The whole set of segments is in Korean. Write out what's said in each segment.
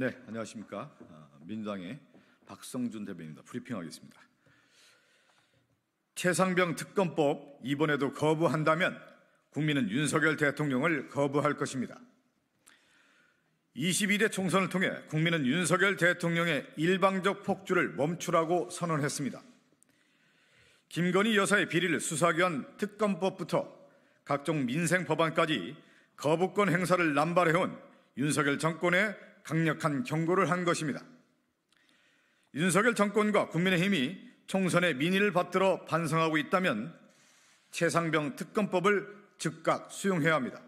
네, 안녕하십니까. 아, 민당의 박성준 대변입니다. 브리핑하겠습니다. 최상병 특검법 이번에도 거부한다면 국민은 윤석열 대통령을 거부할 것입니다. 22대 총선을 통해 국민은 윤석열 대통령의 일방적 폭주를 멈추라고 선언했습니다. 김건희 여사의 비리를 수사하기 위한 특검법부터 각종 민생 법안까지 거부권 행사를 남발해온 윤석열 정권의 강력한 경고를 한 것입니다. 윤석열 정권과 국민의힘이 총선의 민의를 받들어 반성하고 있다면 최상병 특검법을 즉각 수용해야 합니다.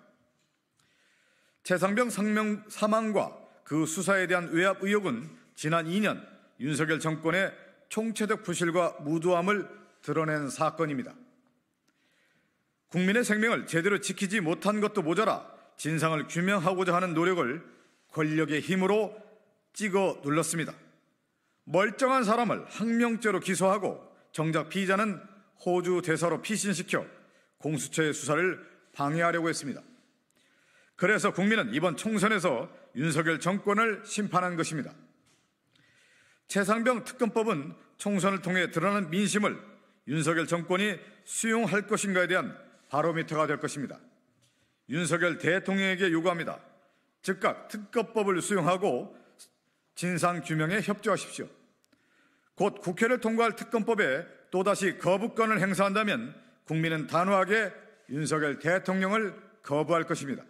최상병 상명 사망과 그 수사에 대한 외압 의혹은 지난 2년 윤석열 정권의 총체적 부실과 무도함을 드러낸 사건입니다. 국민의 생명을 제대로 지키지 못한 것도 모자라 진상을 규명하고자 하는 노력을 권력의 힘으로 찍어 눌렀습니다. 멀쩡한 사람을 항명죄로 기소하고 정작 피의자는 호주 대사로 피신시켜 공수처의 수사를 방해하려고 했습니다. 그래서 국민은 이번 총선에서 윤석열 정권을 심판한 것입니다. 최상병 특검법은 총선을 통해 드러난 민심을 윤석열 정권이 수용할 것인가에 대한 바로미터가 될 것입니다. 윤석열 대통령에게 요구합니다. 즉각 특검법을 수용하고 진상규명에 협조하십시오. 곧 국회를 통과할 특검법에 또다시 거부권을 행사한다면 국민은 단호하게 윤석열 대통령을 거부할 것입니다.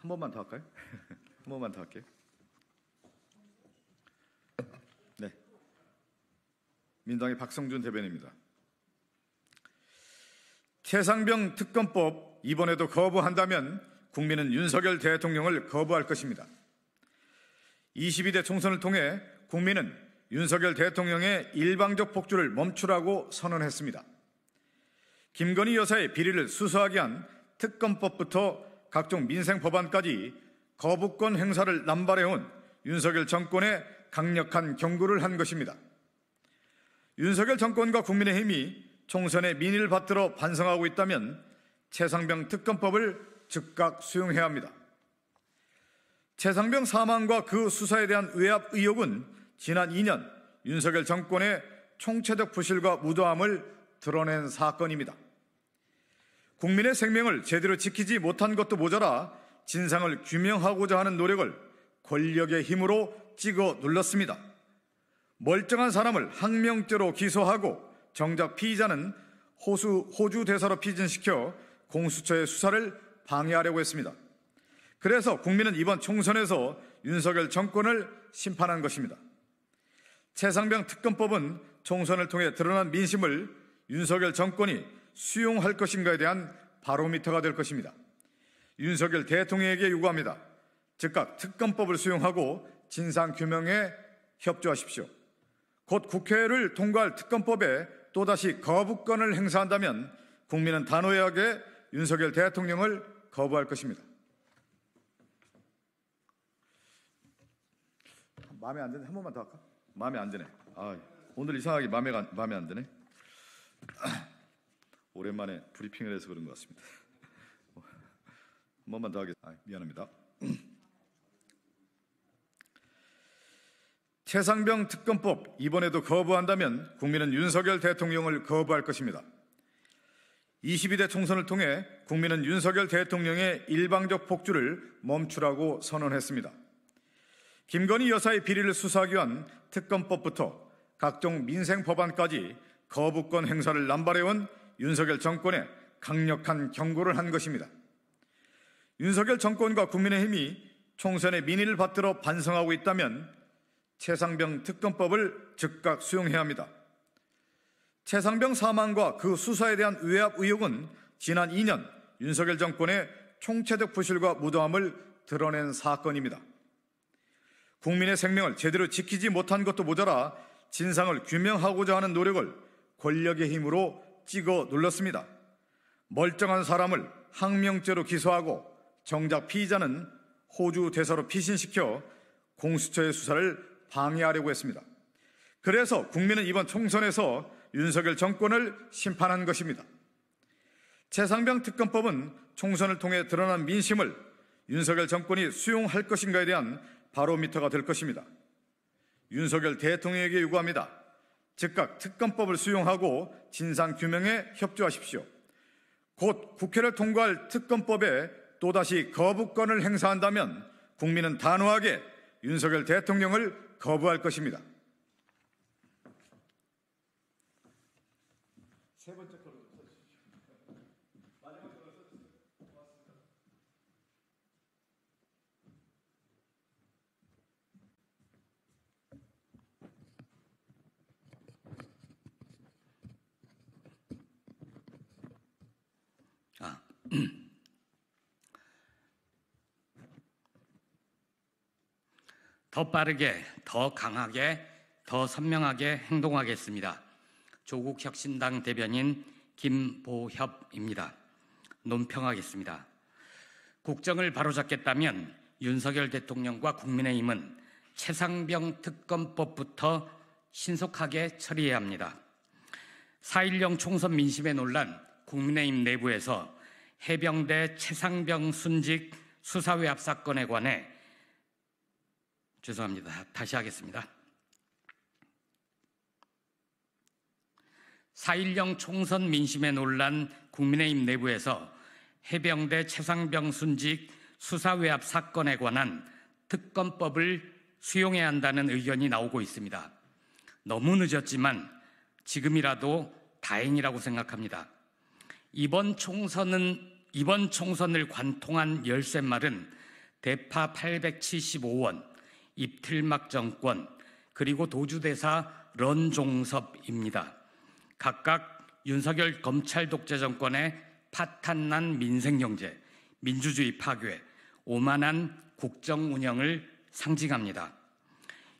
한 번만 더 할까요? 한 번만 더 할게요. 네. 민당의 박성준 대변입니다. 최상병 특검법 이번에도 거부한다면 국민은 윤석열 대통령을 거부할 것입니다. 22대 총선을 통해 국민은 윤석열 대통령의 일방적 폭주를 멈추라고 선언했습니다. 김건희 여사의 비리를 수사하게 한 특검법부터 각종 민생 법안까지 거부권 행사를 남발해온 윤석열 정권에 강력한 경고를 한 것입니다. 윤석열 정권과 국민의힘이 총선의 민의를 받들어 반성하고 있다면 최상병 특검법을 즉각 수용해야 합니다. 최상병 사망과 그 수사에 대한 외압 의혹은 지난 2년 윤석열 정권의 총체적 부실과 무도함을 드러낸 사건입니다. 국민의 생명을 제대로 지키지 못한 것도 모자라 진상을 규명하고자 하는 노력을 권력의 힘으로 찍어 눌렀습니다. 멀쩡한 사람을 항명죄로 기소하고 정작 피의자는 호수, 호주 대사로 피진시켜 공수처의 수사를 방해하려고 했습니다. 그래서 국민은 이번 총선에서 윤석열 정권을 심판한 것입니다. 최상병 특검법은 총선을 통해 드러난 민심을 윤석열 정권이 수용할 것인가에 대한 바로미터가 될 것입니다. 윤석열 대통령에게 요구합니다. 즉각 특검법을 수용하고 진상규명에 협조하십시오. 곧 국회를 통과할 특검법에 또다시 거부권을 행사한다면 국민은 단호하게 윤석열 대통령을 거부할 것입니다. 마음에 안 드네. 한 번만 더 할까? 마음에 안 드네. 아, 오늘 이상하게 마음에, 마음에 안 드네. 오랜만에 브리핑을 해서 그런 것 같습니다. 한 번만 더 하겠습니다. 아, 미안합니다. 최상병 특검법 이번에도 거부한다면 국민은 윤석열 대통령을 거부할 것입니다. 22대 총선을 통해 국민은 윤석열 대통령의 일방적 폭주를 멈추라고 선언했습니다. 김건희 여사의 비리를 수사하기 위한 특검법부터 각종 민생 법안까지 거부권 행사를 남발해온 윤석열 정권에 강력한 경고를 한 것입니다. 윤석열 정권과 국민의힘이 총선의 민의를 받들어 반성하고 있다면 최상병 특검법을 즉각 수용해야 합니다. 최상병 사망과 그 수사에 대한 외압 의혹은 지난 2년 윤석열 정권의 총체적 부실과 무도함을 드러낸 사건입니다. 국민의 생명을 제대로 지키지 못한 것도 모자라 진상을 규명하고자 하는 노력을 권력의 힘으로 찍어 눌렀습니다. 멀쩡한 사람을 항명죄로 기소하고 정작 피의자는 호주 대사로 피신시켜 공수처의 수사를 방해하려고 했습니다. 그래서 국민은 이번 총선에서 윤석열 정권을 심판한 것입니다. 최상병 특검법은 총선을 통해 드러난 민심을 윤석열 정권이 수용할 것인가에 대한 바로미터가 될 것입니다. 윤석열 대통령에게 요구합니다. 즉각 특검법을 수용하고 진상 규명에 협조하십시오. 곧 국회를 통과할 특검법에 또다시 거부권을 행사한다면 국민은 단호하게 윤석열 대통령을 거부할 것입니다. 세 번째 걸로 써주십시오. 마지막 걸로 써주세요. 고맙습니다. 아. 더 빠르게, 더 강하게, 더 선명하게 행동하겠습니다. 조국혁신당 대변인 김보협입니다. 논평하겠습니다. 국정을 바로잡겠다면 윤석열 대통령과 국민의힘은 최상병 특검법부터 신속하게 처리해야 합니다. 4.10 총선 민심의 논란 국민의힘 내부에서 해병대 최상병 순직 수사외압 사건에 관해 죄송합니다. 다시 하겠습니다. 4.10 총선 민심에 논란 국민의힘 내부에서 해병대 최상병 순직 수사 외압 사건에 관한 특검법을 수용해야 한다는 의견이 나오고 있습니다. 너무 늦었지만 지금이라도 다행이라고 생각합니다. 이번 총선은 이번 총선을 관통한 열쇠말은 대파 875원, 입틀막 정권, 그리고 도주대사 런종섭입니다. 각각 윤석열 검찰 독재 정권의 파탄난 민생 경제, 민주주의 파괴, 오만한 국정 운영을 상징합니다.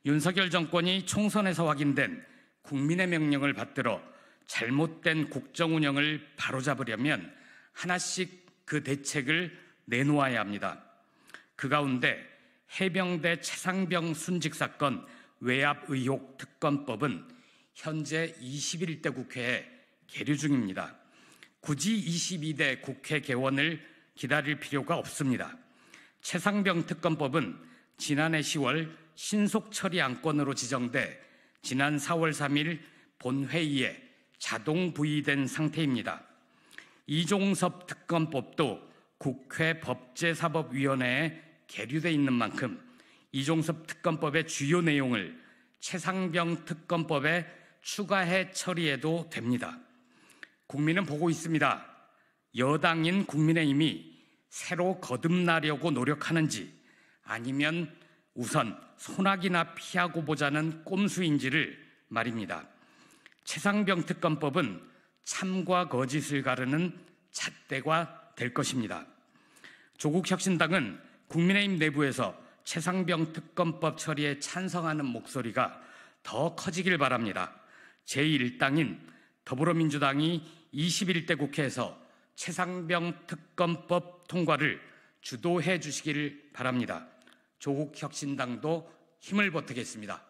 윤석열 정권이 총선에서 확인된 국민의 명령을 받들어 잘못된 국정 운영을 바로잡으려면 하나씩 그 대책을 내놓아야 합니다. 그 가운데 해병대 최상병 순직 사건 외압 의혹 특검법은 현재 21대 국회에 계류 중입니다. 굳이 22대 국회 개원을 기다릴 필요가 없습니다. 최상병 특검법은 지난해 10월 신속 처리 안건으로 지정돼 지난 4월 3일 본회의에 자동 부의된 상태입니다. 이종섭 특검법도 국회 법제사법위원회에 계류돼 있는 만큼 이종섭 특검법의 주요 내용을 최상병 특검법에 추가해 처리해도 됩니다. 국민은 보고 있습니다. 여당인 국민의힘이 새로 거듭나려고 노력하는지 아니면 우선 소나기나 피하고 보자는 꼼수인지를 말입니다. 최상병 특검법은 참과 거짓을 가르는 잣대가 될 것입니다. 조국 혁신당은 국민의힘 내부에서 최상병 특검법 처리에 찬성하는 목소리가 더 커지길 바랍니다. 제1당인 더불어민주당이 21대 국회에서 최상병 특검법 통과를 주도해 주시기를 바랍니다. 조국 혁신당도 힘을 보태겠습니다.